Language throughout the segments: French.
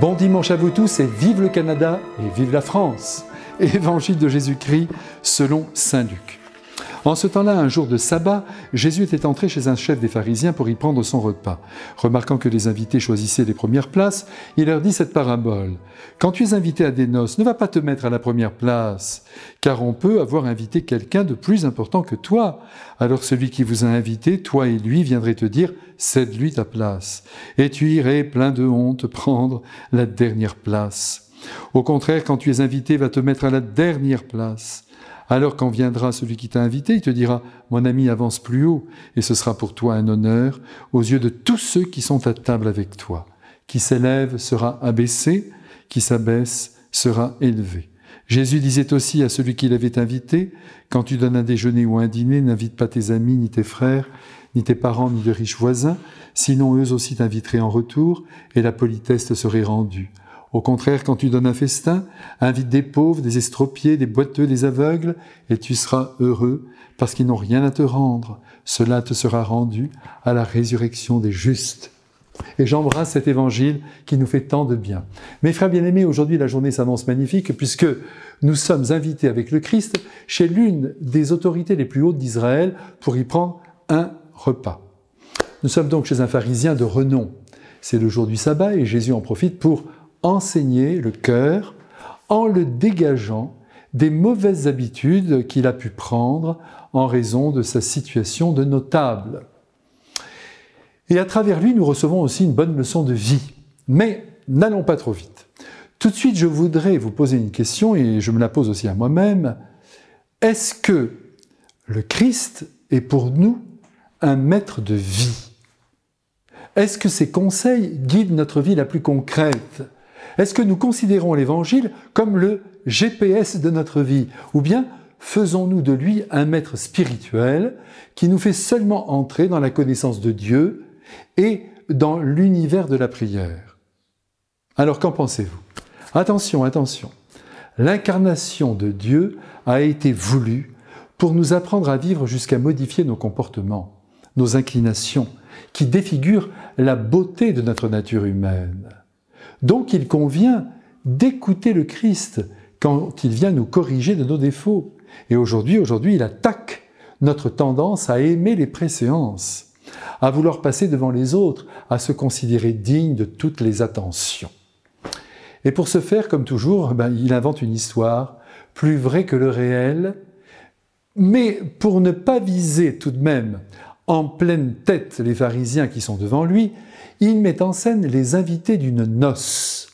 Bon dimanche à vous tous et vive le Canada et vive la France. Évangile de Jésus-Christ selon Saint Luc. En ce temps-là, un jour de sabbat, Jésus était entré chez un chef des pharisiens pour y prendre son repas. Remarquant que les invités choisissaient les premières places, il leur dit cette parabole. Quand tu es invité à des noces, ne va pas te mettre à la première place, car on peut avoir invité quelqu'un de plus important que toi. Alors celui qui vous a invité, toi et lui, viendrait te dire, cède-lui ta place, et tu irais plein de honte prendre la dernière place. Au contraire, quand tu es invité, va te mettre à la dernière place alors quand viendra celui qui t'a invité, il te dira, mon ami, avance plus haut, et ce sera pour toi un honneur aux yeux de tous ceux qui sont à table avec toi. Qui s'élève sera abaissé, qui s'abaisse sera élevé. Jésus disait aussi à celui qui l'avait invité, quand tu donnes un déjeuner ou un dîner, n'invite pas tes amis, ni tes frères, ni tes parents, ni de riches voisins, sinon eux aussi t'inviteraient en retour, et la politesse te serait rendue. Au contraire, quand tu donnes un festin, invite des pauvres, des estropiés, des boiteux, des aveugles, et tu seras heureux, parce qu'ils n'ont rien à te rendre. Cela te sera rendu à la résurrection des justes. Et j'embrasse cet évangile qui nous fait tant de bien. Mes frères bien-aimés, aujourd'hui la journée s'annonce magnifique puisque nous sommes invités avec le Christ chez l'une des autorités les plus hautes d'Israël pour y prendre un repas. Nous sommes donc chez un pharisien de renom. C'est le jour du sabbat et Jésus en profite pour enseigner le cœur en le dégageant des mauvaises habitudes qu'il a pu prendre en raison de sa situation de notable. Et à travers lui, nous recevons aussi une bonne leçon de vie. Mais n'allons pas trop vite. Tout de suite, je voudrais vous poser une question, et je me la pose aussi à moi-même. Est-ce que le Christ est pour nous un maître de vie Est-ce que ses conseils guident notre vie la plus concrète est-ce que nous considérons l'Évangile comme le GPS de notre vie Ou bien faisons-nous de lui un maître spirituel qui nous fait seulement entrer dans la connaissance de Dieu et dans l'univers de la prière Alors qu'en pensez-vous Attention, attention. L'incarnation de Dieu a été voulue pour nous apprendre à vivre jusqu'à modifier nos comportements, nos inclinations, qui défigurent la beauté de notre nature humaine. Donc il convient d'écouter le Christ quand il vient nous corriger de nos défauts. Et aujourd'hui, aujourd'hui, il attaque notre tendance à aimer les préséances, à vouloir passer devant les autres, à se considérer digne de toutes les attentions. Et pour ce faire, comme toujours, eh ben, il invente une histoire plus vraie que le réel, mais pour ne pas viser tout de même en pleine tête les pharisiens qui sont devant lui, il met en scène les invités d'une noce.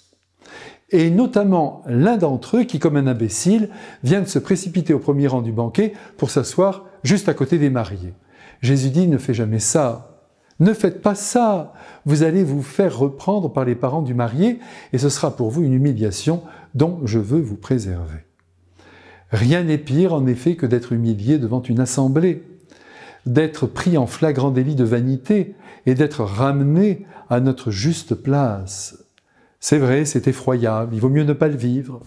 Et notamment l'un d'entre eux qui, comme un imbécile, vient de se précipiter au premier rang du banquet pour s'asseoir juste à côté des mariés. Jésus dit, ne fais jamais ça. Ne faites pas ça. Vous allez vous faire reprendre par les parents du marié et ce sera pour vous une humiliation dont je veux vous préserver. Rien n'est pire en effet que d'être humilié devant une assemblée d'être pris en flagrant délit de vanité et d'être ramené à notre juste place. C'est vrai, c'est effroyable, il vaut mieux ne pas le vivre.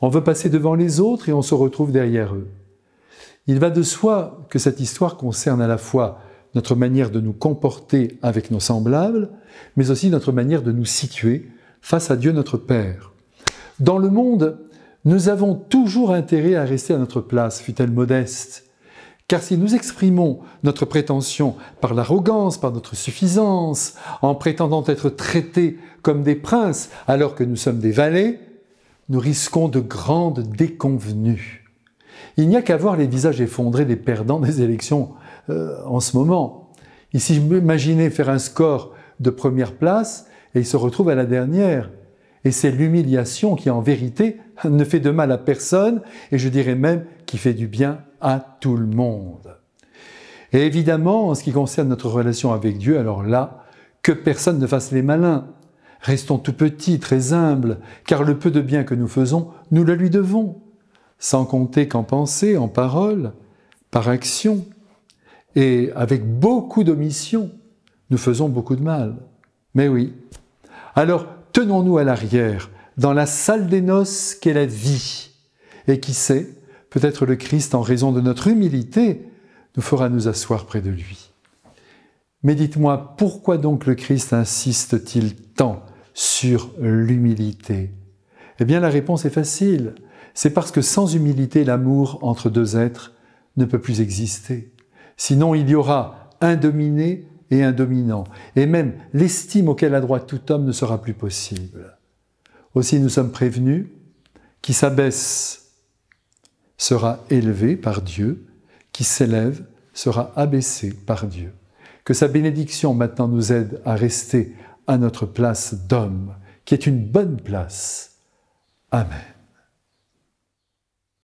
On veut passer devant les autres et on se retrouve derrière eux. Il va de soi que cette histoire concerne à la fois notre manière de nous comporter avec nos semblables, mais aussi notre manière de nous situer face à Dieu notre Père. Dans le monde, nous avons toujours intérêt à rester à notre place, fut elle modeste. Car si nous exprimons notre prétention par l'arrogance, par notre suffisance, en prétendant être traités comme des princes alors que nous sommes des valets, nous risquons de grandes déconvenues. Il n'y a qu'à voir les visages effondrés des perdants des élections euh, en ce moment. Ici, imaginez faire un score de première place et il se retrouve à la dernière, et c'est l'humiliation qui, en vérité, ne fait de mal à personne, et je dirais même qui fait du bien à tout le monde. Et évidemment, en ce qui concerne notre relation avec Dieu, alors là, que personne ne fasse les malins. Restons tout petits, très humbles, car le peu de bien que nous faisons, nous le lui devons, sans compter qu'en pensée, en parole, par action, et avec beaucoup d'omissions nous faisons beaucoup de mal. Mais oui. Alors, tenons-nous à l'arrière, dans la salle des noces qu'est la vie. Et qui sait, peut-être le Christ, en raison de notre humilité, nous fera nous asseoir près de lui. Mais dites-moi, pourquoi donc le Christ insiste-t-il tant sur l'humilité Eh bien, la réponse est facile. C'est parce que sans humilité, l'amour entre deux êtres ne peut plus exister. Sinon, il y aura un dominé et dominant, et même l'estime auquel a droit tout homme ne sera plus possible. Aussi nous sommes prévenus, qui s'abaisse sera élevé par Dieu, qui s'élève sera abaissé par Dieu. Que sa bénédiction maintenant nous aide à rester à notre place d'homme, qui est une bonne place. Amen.